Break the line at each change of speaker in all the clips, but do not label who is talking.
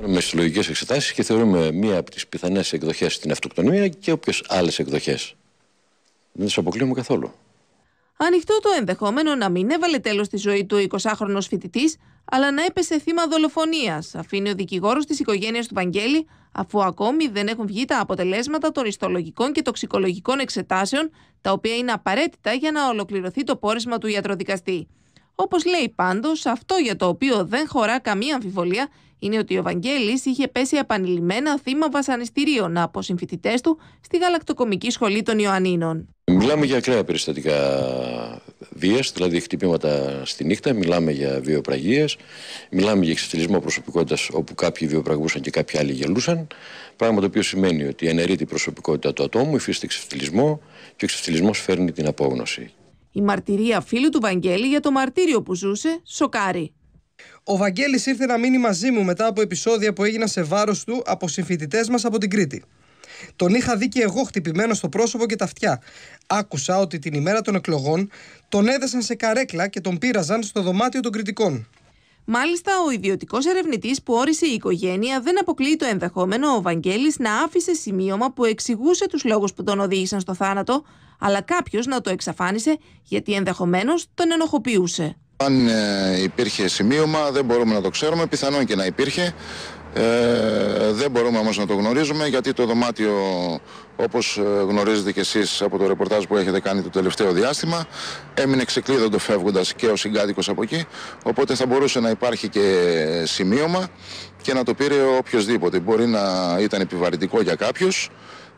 Με εξετάσεις και θεωρούμε μία από τις πιθανές εκδοχές στην αυτοκτονία και όποιες άλλες εκδοχές. Δεν τι αποκλείουμε καθόλου.
Ανοιχτό το ενδεχόμενο να μην έβαλε τέλος στη ζωή του ο 20χρονο φοιτητής, αλλά να έπεσε θύμα δολοφονίας, αφήνει ο δικηγόρος της οικογένειας του Βαγγέλη, αφού ακόμη δεν έχουν βγει τα αποτελέσματα των ιστολογικών και τοξικολογικών εξετάσεων, τα οποία είναι απαραίτητα για να ολοκληρωθεί το πόρισμα του ιατροδικαστή. Όπως λέει πάντως, αυτό για το οποίο δεν χωρά καμία αμφιβολία είναι ότι ο Βαγγέλης είχε πέσει επανειλημμένα θύμα βασανιστήριων από συμφοιτητές του στη γαλακτοκομική σχολή των Ιωαννίνων.
Μιλάμε για ακραία περιστατικά βίας, δηλαδή χτυπήματα στη νύχτα, μιλάμε για βιοπραγίες, μιλάμε για εξευτελισμό προσωπικότητας όπου κάποιοι βιοπραγούσαν και κάποιοι άλλοι γελούσαν. Πράγμα το οποίο σημαίνει ότι ενερεί την προσωπικότητα του ατόμου, υφίσταται εξευτελισμό και ο εξευτελισμός φέρνει την απόγνωση.
Η μαρτυρία φίλου του Βαγγέλη για το μαρτύριο που ζούσε σοκάρει. Ο Βαγγέλης ήρθε να μείνει μαζί μου μετά από
επεισόδια που έγιναν σε βάρος του από συμφοιτητές μας από την Κρήτη. Τον είχα δει και εγώ χτυπημένο στο πρόσωπο και τα αυτιά. Άκουσα ότι την ημέρα των εκλογών τον έδεσαν σε καρέκλα και τον πήραζαν στο δωμάτιο των κριτικών.
Μάλιστα, ο ιδιωτικός ερευνητής που όρισε η οικογένεια δεν αποκλείει το ενδεχόμενο ο Βαγγέλης να άφησε σημείωμα που εξηγούσε τους λόγους που τον οδήγησαν στο θάνατο, αλλά κάποιος να το εξαφάνισε γιατί ενδεχομένως τον ενοχοποιούσε.
Αν ε, υπήρχε σημείωμα, δεν μπορούμε να το ξέρουμε. Πιθανόν και να υπήρχε. Ε, δεν μπορούμε όμως να το γνωρίζουμε γιατί το δωμάτιο όπως ε, γνωρίζετε και εσείς από το ρεπορτάζ που έχετε κάνει το τελευταίο διάστημα έμεινε ξεκλείδοντο φεύγοντας και ο συγκάτοικος από εκεί οπότε θα μπορούσε να υπάρχει και σημείωμα και να το πήρε οποιοδήποτε. Μπορεί να ήταν επιβαρυντικό για κάποιους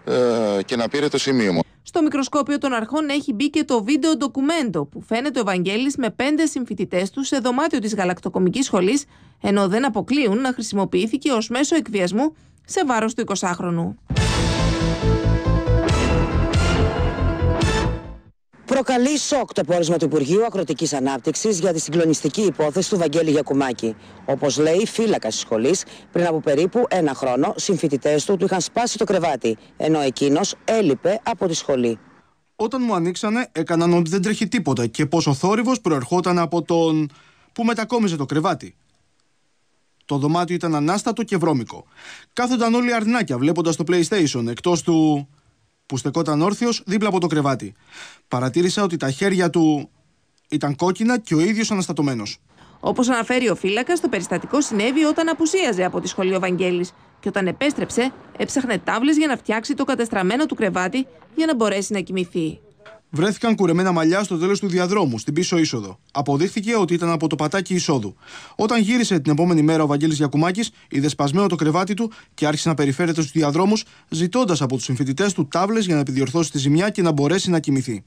ε, και να πήρε το σημείωμα.
Στο μικροσκόπιο των αρχών έχει μπει και το βίντεο ντοκουμέντο που φαίνεται ο Ευαγγέλης με πέντε συμφοιτητές του σε δωμάτιο της γαλακτοκομικής σχολής ενώ δεν αποκλείουν να χρησιμοποιήθηκε ως μέσο εκβιασμού σε βάρος του 20χρονου. Προκαλεί σοκ το πόρισμα του Υπουργείου Ακροτικής Ανάπτυξης για τη συγκλονιστική υπόθεση του Βαγγέλη Γιακουμάκη. Όπως λέει, φύλακα της σχολής, πριν από περίπου ένα χρόνο, συμφοιτητές του του είχαν σπάσει το κρεβάτι, ενώ εκείνος έλειπε από τη σχολή.
Όταν μου ανοίξανε, έκαναν ότι δεν τρέχει τίποτα και πόσο θόρυβος προερχόταν από τον. που μετακόμιζε το κρεβάτι. Το δωμάτιο ήταν ανάστατο και βρώμικο. Κάθονταν όλοι αρνάκια βλέποντας το PlayStation εκτός του που στεκόταν όρθιος δίπλα από το κρεβάτι. Παρατήρησα ότι τα χέρια του ήταν κόκκινα και ο ίδιος αναστατωμένος.
Όπως αναφέρει ο φύλακας, το περιστατικό συνέβη όταν απουσίαζε από τη σχολή ο Βαγγέλης. και όταν επέστρεψε, έψαχνε τάβλες για να φτιάξει το κατεστραμμένο του κρεβάτι για να μπορέσει να κοιμηθεί
βρέθηκαν κουρεμένα μαλλιά στο τέλος του διαδρόμου, στην πίσω είσοδο. Αποδείχθηκε ότι ήταν από το πατάκι εισόδου. Όταν γύρισε την επόμενη μέρα ο Βαγγέλης Γιακουμάκης, είδε σπασμένο το κρεβάτι του και άρχισε να περιφέρεται στους διαδρόμους, ζητώντας από τους συμφοιτητέ του τάβλες για να επιδιορθώσει τη ζημιά και να μπορέσει να κοιμηθεί.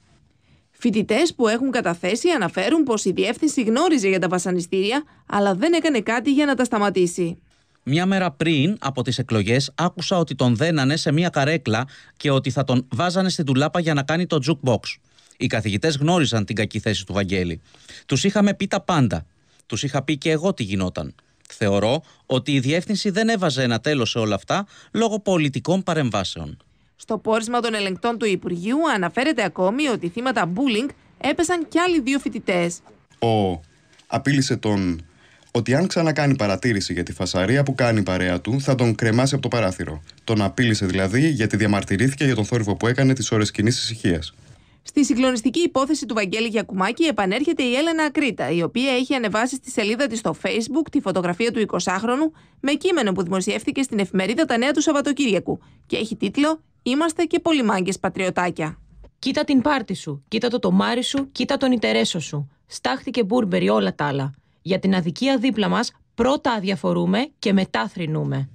Φοιτητές που έχουν καταθέσει αναφέρουν πως η διεύθυνση γνώριζε για τα βασανιστήρια, αλλά δεν έκανε κάτι για να τα σταματήσει. Μια μέρα πριν από τις εκλογές, άκουσα ότι τον δένανε σε μια καρέκλα και ότι θα τον βάζανε στην τουλάπα για να κάνει το jukebox. Οι καθηγητές γνώριζαν την κακή θέση του Βαγγέλη. Τους είχαμε πει τα πάντα. Τους είχα πει και εγώ τι γινόταν. Θεωρώ ότι η διεύθυνση δεν έβαζε ένα τέλος σε όλα αυτά λόγω πολιτικών παρεμβάσεων. Στο πόρισμα των ελεγκτών του Υπουργείου αναφέρεται ακόμη ότι θύματα bullying έπεσαν κι άλλοι δύο φοιτητές.
Ο απείλησε τον ότι αν ξανακάνει παρατήρηση για τη φασαρία που κάνει η παρέα του, θα τον κρεμάσει από το παράθυρο. Τον απείλησε δηλαδή γιατί διαμαρτυρήθηκε για τον θόρυβο που έκανε τις ώρες κοινής ησυχίας.
Στη συγκλονιστική υπόθεση του Βαγγέλη Γιακουμάκη επανέρχεται η Έλενα Ακρίτα, η οποία έχει ανεβάσει στη σελίδα της στο Facebook τη φωτογραφία του 20χρονου με κείμενο που δημοσιεύθηκε στην εφημερίδα Τα Νέα του Σαββατοκύριακου και έχει τίτλο Είμαστε και πολυμάγκες πατριωτάκια. Κοίτα την πάρτη σου, κοίτα το τομάρι σου, κοίτα τον ιτερέσο σου. Στάχτηκε μπουρμπερι όλα τα άλλα. Για την αδικία δίπλα μας πρώτα αδιαφορούμε και μετά θρυνούμε.